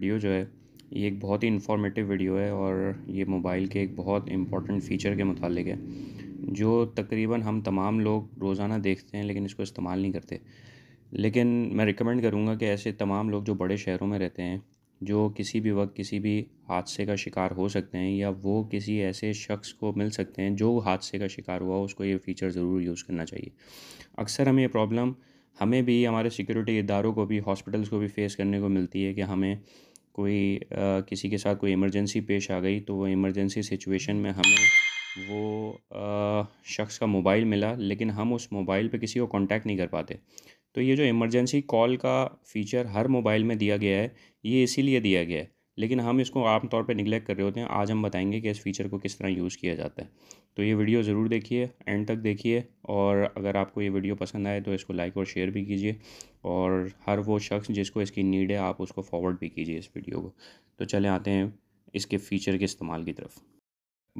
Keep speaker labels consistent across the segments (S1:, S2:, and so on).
S1: video जो है ये एक बहुत ही इंफॉर्मेटिव वीडियो है और ये मोबाइल के एक बहुत इंपॉर्टेंट फ़ीचर के मुतालिक है जो तकरीबन हम तमाम लोग रोज़ाना देखते हैं लेकिन इसको इस्तेमाल नहीं करते लेकिन मैं रिकमेंड करूँगा कि ऐसे तमाम लोग जो बड़े शहरों में रहते हैं जो किसी भी वक्त किसी भी हादसे का शिकार हो सकते हैं या वो किसी ऐसे शख्स को मिल सकते हैं जो हादसे का शिकार हुआ उसको ये फ़ीचर ज़रूर यूज़ करना चाहिए अक्सर हमें ये प्रॉब्लम हमें भी हमारे सिक्योरिटी इदारों को भी हॉस्पिटल्स को भी फ़ेस करने को मिलती है कि हमें कोई किसी के साथ कोई इमरजेंसी पेश आ गई तो वो इमरजेंसी सिचुएशन में हमें वो शख्स का मोबाइल मिला लेकिन हम उस मोबाइल पे किसी को कांटेक्ट नहीं कर पाते तो ये जो इमरजेंसी कॉल का फ़ीचर हर मोबाइल में दिया गया है ये इसीलिए दिया गया है लेकिन हम इसको आमतौर पर निगलेक्ट कर रहे होते हैं आज हम बताएंगे कि इस फीचर को किस तरह यूज़ किया जाता है तो ये वीडियो ज़रूर देखिए एंड तक देखिए और अगर आपको ये वीडियो पसंद आए तो इसको लाइक और शेयर भी कीजिए और हर वो शख्स जिसको इसकी नीड है आप उसको फॉरवर्ड भी कीजिए इस वीडियो को तो चले आते हैं इसके फ़ीचर के इस्तेमाल की तरफ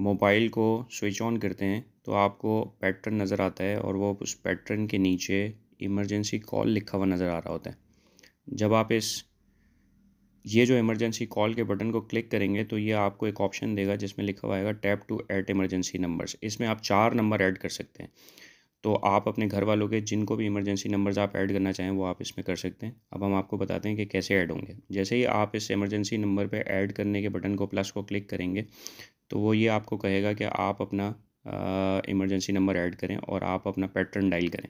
S1: मोबाइल को स्विच ऑन करते हैं तो आपको पैटर्न नज़र आता है और वो उस पैटर्न के नीचे इमरजेंसी कॉल लिखा हुआ नज़र आ रहा होता है जब आप इस ये जो इमरजेंसी कॉल के बटन को क्लिक करेंगे तो ये आपको एक ऑप्शन देगा जिसमें लिखा हुआ है tap to add emergency numbers इसमें आप चार नंबर ऐड कर सकते हैं तो आप अपने घर वालों के जिनको भी इमरजेंसी नंबर्स आप ऐड करना चाहें वो आप इसमें कर सकते हैं अब हम आपको बताते हैं कि कैसे ऐड होंगे जैसे ही आप इस इमरजेंसी नंबर पर ऐड करने के बटन को प्लस को क्लिक करेंगे तो वो ये आपको कहेगा कि आप अपना इमरजेंसी नंबर ऐड करें और आप अपना पैटर्न डायल करें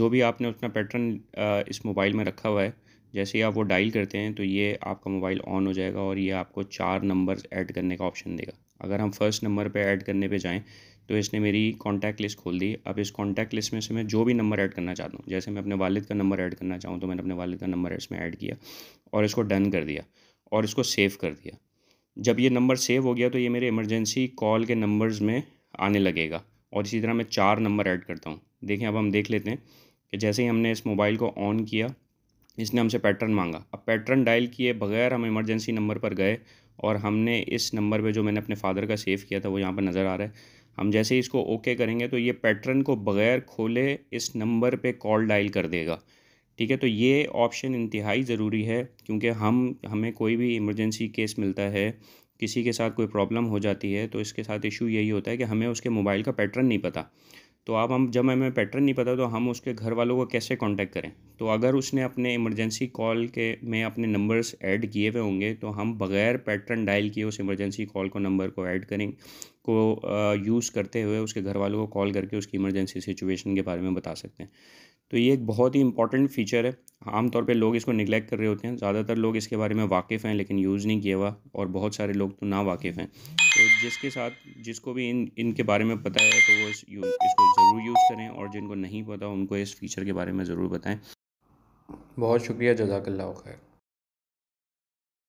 S1: जो भी आपने अपना पैटर्न इस मोबाइल में रखा हुआ है जैसे ही आप वो डायल करते हैं तो ये आपका मोबाइल ऑन हो जाएगा और ये आपको चार नंबर ऐड करने का ऑप्शन देगा अगर हम फर्स्ट नंबर पे ऐड करने पे जाएं तो इसने मेरी कॉन्टैक्ट लिस्ट खोल दी अब इस कॉन्टैक्ट लिस्ट में से मैं जो भी नंबर ऐड करना चाहता हूँ जैसे मैं अपने वालिद का नंबर ऐड करना चाहूँ तो मैंने अपने वालिद का नंबर इसमें ऐड किया और इसको डन कर दिया और इसको सेव कर दिया जब ये नंबर सेव हो गया तो ये मेरे इमरजेंसी कॉल के नंबर्स में आने लगेगा और इसी तरह मैं चार नंबर ऐड करता हूँ देखें अब हम देख लेते हैं कि जैसे ही हमने इस मोबाइल को ऑन किया इसने हमसे पैटर्न मांगा अब पैटर्न डायल किए बगैर हम इमरजेंसी नंबर पर गए और हमने इस नंबर पे जो मैंने अपने फादर का सेव किया था वो यहाँ पर नज़र आ रहा है हम जैसे ही इसको ओके करेंगे तो ये पैटर्न को बगैर खोले इस नंबर पे कॉल डायल कर देगा ठीक है तो ये ऑप्शन इंतहाई ज़रूरी है क्योंकि हम हमें कोई भी इमरजेंसी केस मिलता है किसी के साथ कोई प्रॉब्लम हो जाती है तो इसके साथ इशू यही होता है कि हमें उसके मोबाइल का पैटर्न नहीं पता तो अब हम जब हमें पैटर्न नहीं पता तो हम उसके घर वालों को कैसे कांटेक्ट करें तो अगर उसने अपने इमरजेंसी कॉल के में अपने नंबर्स ऐड किए हुए होंगे तो हम बग़ैर पैटर्न डायल किए उस इमरजेंसी कॉल को नंबर को ऐड करें को यूज़ करते हुए उसके घर वालों को कॉल करके उसकी इमरजेंसी सिचुएशन के बारे में बता सकते हैं तो ये एक बहुत ही इंपॉर्टेंट फीचर है आमतौर पे लोग इसको निगलेक्ट कर रहे होते हैं ज़्यादातर लोग इसके बारे में वाकिफ़ हैं लेकिन यूज़ नहीं किया हुआ और बहुत सारे लोग तो ना वाकिफ़ हैं तो जिसके साथ जिसको भी इन इनके बारे में पता है तो वो इस इसको ज़रूर यूज़ करें और जिनको नहीं पता उनको इस फीचर के बारे में ज़रूर बताएँ बहुत शुक्रिया जजाकल्ला खैर